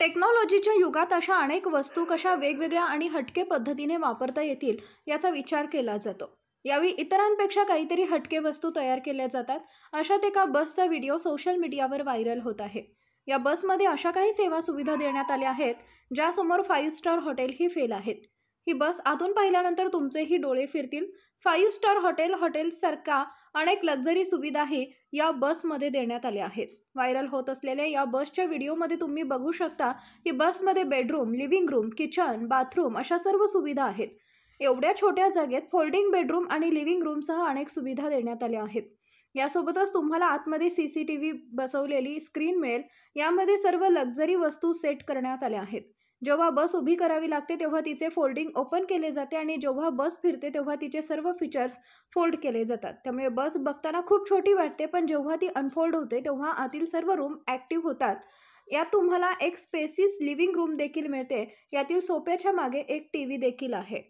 टेक्नॉलॉजीच्या युगात अशा अनेक वस्तू कशा वेगवेगळ्या आणि हटके पद्धतीने वापरता येतील याचा विचार केला जातो यावेळी इतरांपेक्षा काहीतरी हटके वस्तू तयार केल्या जातात अशात एका बसचा व्हिडिओ सोशल मीडियावर व्हायरल होत आहे या बसमध्ये अशा काही सेवा सुविधा देण्यात आल्या आहेत ज्यासमोर फाईव्ह स्टार हॉटेलही फेल आहेत ही बस आतून पाहिल्यानंतर तुमचेही डोळे फिरतील फाईव्ह स्टार हॉटेल हॉटेल्ससारखा अनेक लक्झरी सुविधाही या बसमध्ये देण्यात आल्या आहेत व्हायरल होत असलेल्या या बसच्या व्हिडिओमध्ये तुम्ही बघू शकता की बसमध्ये bedroom living room kitchen bathroom अशा सर्व सुविधा आहेत एवढ्या छोट्या जागेत फोल्डिंग बेडरूम आणि लिव्हिंग रूमसह अनेक सुविधा देण्यात आल्या आहेत यासोबतच तुम्हाला आतमध्ये सी सी टी व्ही बसवलेली स्क्रीन मिळेल यामध्ये सर्व लक्झरी वस्तू सेट करण्यात आल्या आहेत जेव्हा बस उभी करावी लागते तेव्हा तिचे फोल्डिंग ओपन केले जाते आणि जेव्हा बस फिरते तेव्हा तिचे सर्व फीचर्स फोल्ड केले जातात त्यामुळे बस बघताना खूप छोटी वाटते पण जेव्हा ती अनफोल्ड होते तेव्हा आतील सर्व रूम ॲक्टिव्ह होतात यात तुम्हाला एक स्पेसिस लिव्हिंग रूम देखील मिळते यातील सोप्याच्या मागे एक टी व्ही देखील आहे